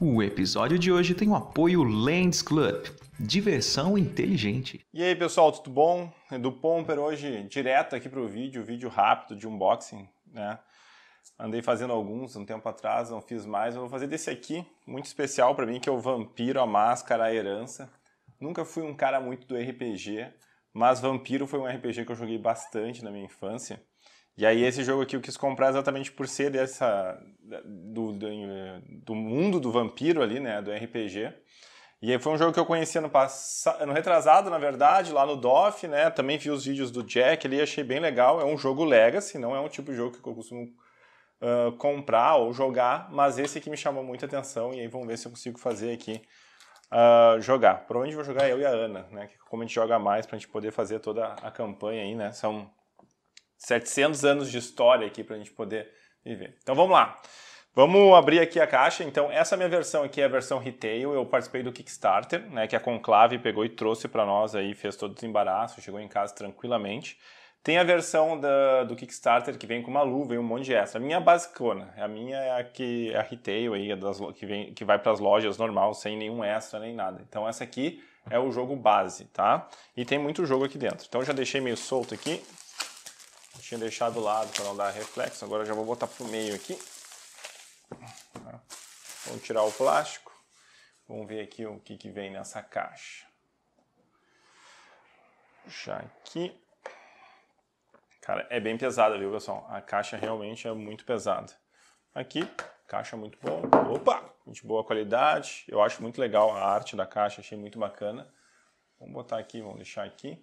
O episódio de hoje tem o apoio Lens Club. Diversão inteligente. E aí, pessoal, tudo bom? Edu Pomper hoje direto aqui para o vídeo, vídeo rápido de unboxing, né? Andei fazendo alguns um tempo atrás, não fiz mais. Eu vou fazer desse aqui, muito especial para mim, que é o Vampiro, a Máscara, a Herança. Nunca fui um cara muito do RPG, mas Vampiro foi um RPG que eu joguei bastante na minha infância. E aí esse jogo aqui eu quis comprar exatamente por ser dessa do, do, do mundo do vampiro ali, né, do RPG. E aí foi um jogo que eu conheci no passado, no retrasado, na verdade, lá no DOF, né? Também vi os vídeos do Jack ali, achei bem legal. É um jogo legacy, não é um tipo de jogo que eu costumo uh, comprar ou jogar, mas esse aqui é me chamou muita atenção e aí vamos ver se eu consigo fazer aqui uh, jogar. Provavelmente vou jogar eu e a Ana, né? Que como a gente joga mais para a gente poder fazer toda a campanha aí, né? São 700 anos de história aqui para a gente poder viver. Então vamos lá. Vamos abrir aqui a caixa. Então essa minha versão aqui é a versão retail. Eu participei do Kickstarter, né? Que a Conclave pegou e trouxe para nós aí, fez todo o desembaraço, chegou em casa tranquilamente. Tem a versão da, do Kickstarter que vem com uma luva e um monte de extra. A minha é basicona. A minha é a que é a retail aí, é das, que, vem, que vai para as lojas normal, sem nenhum extra nem nada. Então essa aqui é o jogo base, tá? E tem muito jogo aqui dentro. Então já deixei meio solto aqui. Eu tinha deixado do lado para não dar reflexo. Agora já vou botar pro meio aqui. Vamos tirar o plástico. Vamos ver aqui o que, que vem nessa caixa. Puxar aqui. Cara, é bem pesada, viu, pessoal? A caixa realmente é muito pesada. Aqui, caixa muito boa Opa! De boa qualidade. Eu acho muito legal a arte da caixa, achei muito bacana. Vamos botar aqui, vamos deixar aqui.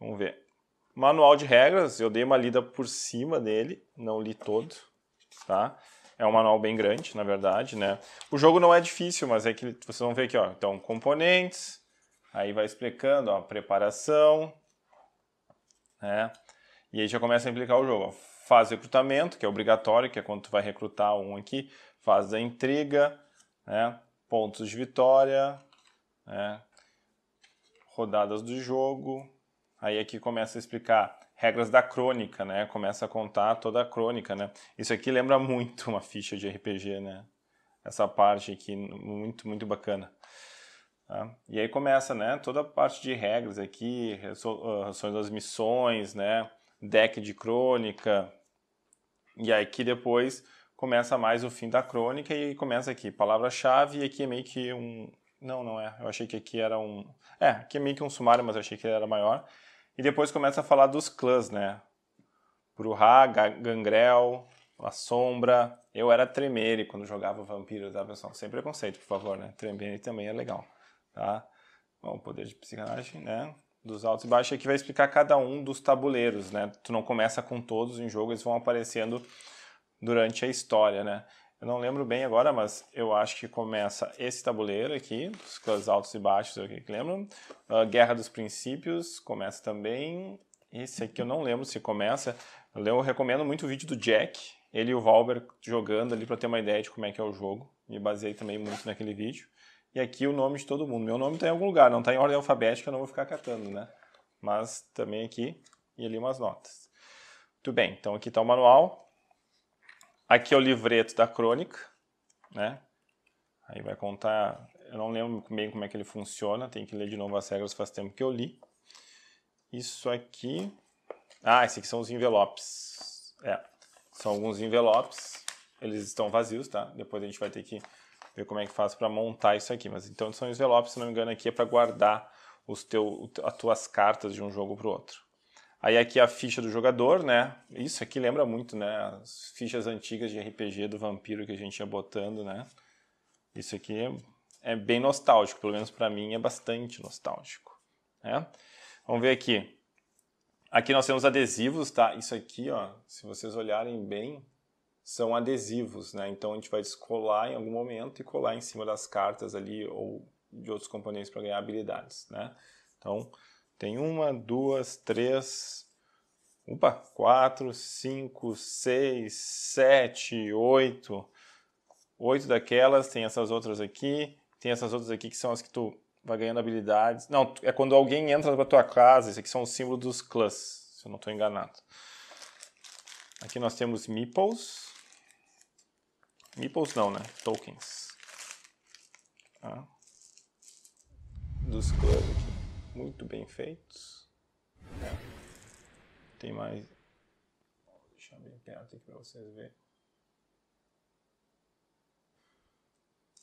Vamos ver. Manual de regras, eu dei uma lida por cima dele, não li todo, tá? É um manual bem grande, na verdade, né? O jogo não é difícil, mas é que vocês vão ver aqui, ó. Então, componentes, aí vai explicando, ó, preparação, né? E aí já começa a implicar o jogo. Faz recrutamento, que é obrigatório, que é quando tu vai recrutar um aqui, faz a intriga, né? pontos de vitória, né? rodadas do jogo. Aí aqui começa a explicar regras da crônica, né? Começa a contar toda a crônica, né? Isso aqui lembra muito uma ficha de RPG, né? Essa parte aqui, muito, muito bacana. Tá? E aí começa, né? Toda a parte de regras aqui, resoluções ah, das missões, né? deck de crônica, e aí que depois começa mais o fim da crônica e começa aqui, palavra-chave, e aqui é meio que um... Não, não é, eu achei que aqui era um... É, aqui é meio que um sumário, mas eu achei que era maior. E depois começa a falar dos clãs, né? Bruhá, Gangrel, a Sombra. Eu era Tremere quando jogava Vampiro, tá, pessoal? Sem preconceito, por favor, né? Tremere também é legal, tá? Bom, poder de psicanálise, né? dos altos e baixos é que vai explicar cada um dos tabuleiros, né? Tu não começa com todos em jogo, eles vão aparecendo durante a história, né? Eu não lembro bem agora, mas eu acho que começa esse tabuleiro aqui, os clãs altos e baixos, é eu que lembram. Uh, Guerra dos Princípios começa também. Esse aqui eu não lembro se começa. Eu recomendo muito o vídeo do Jack, ele e o Valber jogando ali para ter uma ideia de como é que é o jogo. Me baseei também muito naquele vídeo e aqui o nome de todo mundo. Meu nome está em algum lugar, não está em ordem alfabética, eu não vou ficar catando, né? Mas também aqui e ali umas notas. Muito bem, então aqui está o manual. Aqui é o livreto da crônica, né? Aí vai contar, eu não lembro bem como é que ele funciona, tem que ler de novo as regras, faz tempo que eu li. Isso aqui, ah, esses aqui são os envelopes. É, são alguns envelopes, eles estão vazios, tá? Depois a gente vai ter que ver como é que faz para montar isso aqui. Mas então são envelopes, se não me engano, aqui é para guardar os teu, as tuas cartas de um jogo para o outro. Aí aqui é a ficha do jogador, né? Isso aqui lembra muito, né? As fichas antigas de RPG do vampiro que a gente ia botando, né? Isso aqui é, é bem nostálgico, pelo menos para mim é bastante nostálgico. Né? Vamos ver aqui. Aqui nós temos adesivos, tá? Isso aqui, ó, se vocês olharem bem, são adesivos, né? Então a gente vai descolar em algum momento e colar em cima das cartas ali ou de outros componentes para ganhar habilidades, né? Então tem uma, duas, três, opa, quatro, cinco, seis, sete, oito, oito daquelas. Tem essas outras aqui, tem essas outras aqui que são as que tu vai ganhando habilidades. Não, é quando alguém entra para tua casa. Esses aqui são os símbolos dos clãs, se eu não estou enganado. Aqui nós temos meeples Meeples não, né? Tokens. Ah. Dos clãs aqui. Muito bem feitos. Tem mais... Deixa eu abrir perto aqui pra vocês verem.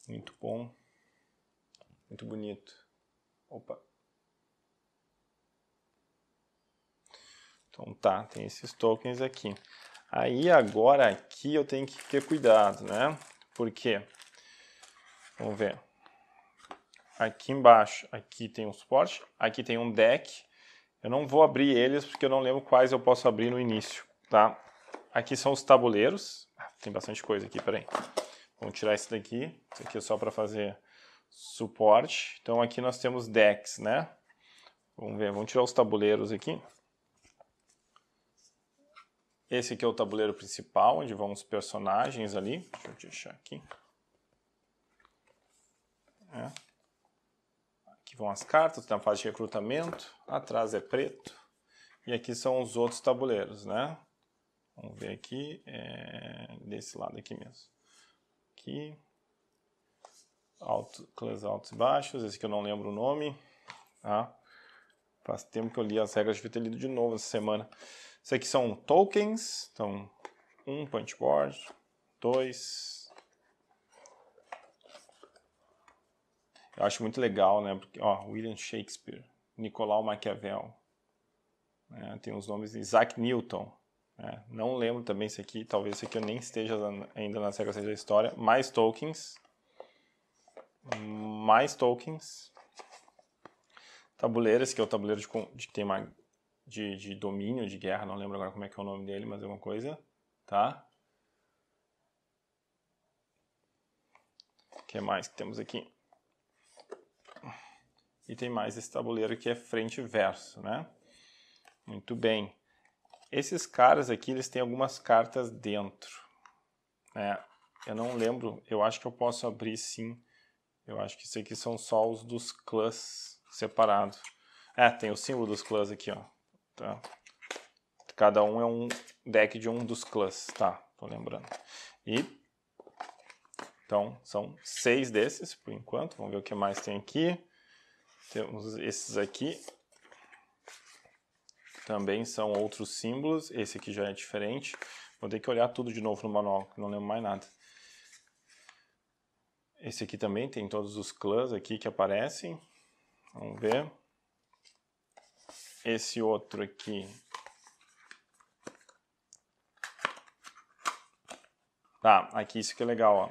Muito bom. Muito bonito. Opa. Então tá, tem esses tokens aqui. Aí agora aqui eu tenho que ter cuidado, né? Porque, vamos ver, aqui embaixo, aqui tem um suporte, aqui tem um deck. Eu não vou abrir eles porque eu não lembro quais eu posso abrir no início, tá? Aqui são os tabuleiros. Ah, tem bastante coisa aqui, peraí. Vamos tirar esse daqui. Isso aqui é só para fazer suporte. Então aqui nós temos decks, né? Vamos ver, vamos tirar os tabuleiros aqui. Esse aqui é o tabuleiro principal, onde vão os personagens ali. Deixa eu deixar aqui. É. Aqui vão as cartas, Tem a fase de recrutamento. Atrás é preto. E aqui são os outros tabuleiros, né? Vamos ver aqui, é... desse lado aqui mesmo. Aqui. Alto, clãs altos e baixos, esse que eu não lembro o nome. Tá? Faz tempo que eu li as regras, devia ter lido de novo essa semana. Isso aqui são tokens, então um punch board, dois. Eu acho muito legal, né? Porque, ó, William Shakespeare, Nicolau Maquiavel, né? tem os nomes de Isaac Newton. Né? Não lembro também isso aqui, talvez isso aqui eu nem esteja ainda nas regras da história. Mais tokens, mais tokens. Tabuleiras, que é o tabuleiro de, de que tem uma de, de domínio, de guerra, não lembro agora como é que é o nome dele, mas é uma coisa, tá? O que mais que temos aqui? E tem mais esse tabuleiro que é frente e verso, né? Muito bem. Esses caras aqui, eles têm algumas cartas dentro, né? Eu não lembro, eu acho que eu posso abrir sim. Eu acho que isso aqui são só os dos clãs separados. É, tem o símbolo dos clãs aqui, ó tá? Cada um é um deck de um dos clãs, tá? Tô lembrando. E então são seis desses por enquanto. Vamos ver o que mais tem aqui. Temos esses aqui. Também são outros símbolos. Esse aqui já é diferente. Vou ter que olhar tudo de novo no manual, que não lembro mais nada. Esse aqui também tem todos os clãs aqui que aparecem. Vamos ver esse outro aqui. Tá, aqui isso que é legal, ó.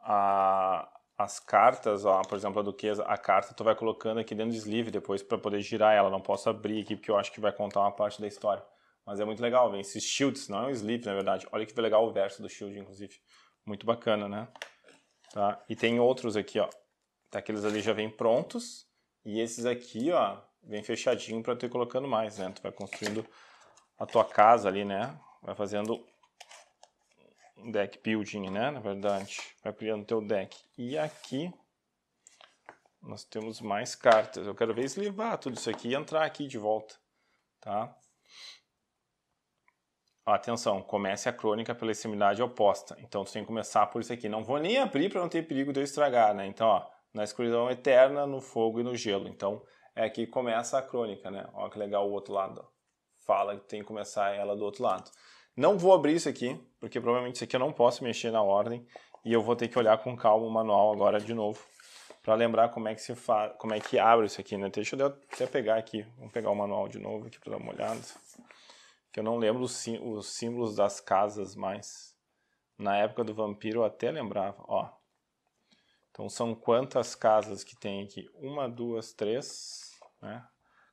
A, as cartas, ó, por exemplo, a duquesa, a carta tu vai colocando aqui dentro do sleeve depois para poder girar ela, não posso abrir aqui porque eu acho que vai contar uma parte da história. Mas é muito legal, vem esses shields, não é um sleeve na verdade. Olha que legal o verso do shield, inclusive. Muito bacana, né? Tá? E tem outros aqui, ó. aqueles ali já vêm prontos. E esses aqui, ó, bem fechadinho para ter colocando mais, né? Tu vai construindo a tua casa ali, né? Vai fazendo um deck building, né? Na verdade, vai criando teu deck. E aqui nós temos mais cartas. Eu quero ver levar tudo isso aqui e entrar aqui de volta, tá? Atenção, comece a crônica pela extremidade oposta. Então, tu tem que começar por isso aqui. Não vou nem abrir para não ter perigo de eu estragar, né? Então, ó, na escuridão eterna, no fogo e no gelo. Então, é que começa a crônica, né? Olha que legal o outro lado. Fala que tem que começar ela do outro lado. Não vou abrir isso aqui, porque provavelmente isso aqui eu não posso mexer na ordem e eu vou ter que olhar com calma o manual agora de novo para lembrar como é que se fa... como é que abre isso aqui, né? Deixa eu até pegar aqui, vamos pegar o manual de novo aqui para dar uma olhada, que eu não lembro os, os símbolos das casas mais. Na época do vampiro eu até lembrava, ó. Então são quantas casas que tem aqui? Uma, duas, três, né?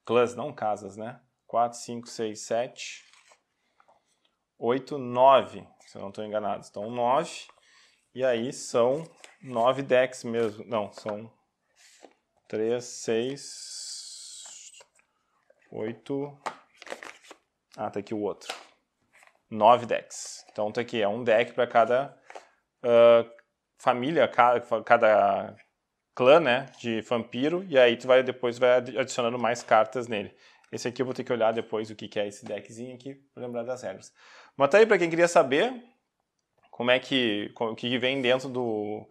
Clãs, não casas, né? 4, 5, 6, 7, 8, 9, se eu não estou enganado. Então, 9. E aí são 9 decks mesmo. Não, são 3, 6, 8. Ah, tá aqui o outro. 9 decks. Então, tá aqui, é um deck para cada uh, família, cada, cada clã, né, de vampiro, e aí tu vai depois vai adicionando mais cartas nele. Esse aqui eu vou ter que olhar depois o que, é esse deckzinho aqui, pra lembrar das regras. Mas tá aí, pra quem queria saber como é que, o que vem dentro do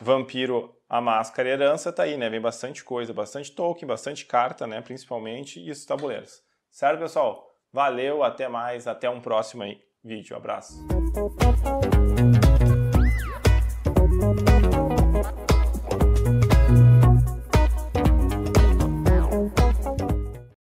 Vampiro a Máscara Herança, tá aí, né, vem bastante coisa, bastante token, bastante carta, né, principalmente, e os tabuleiros. Certo, pessoal? Valeu, até mais, até um próximo aí, vídeo, abraço.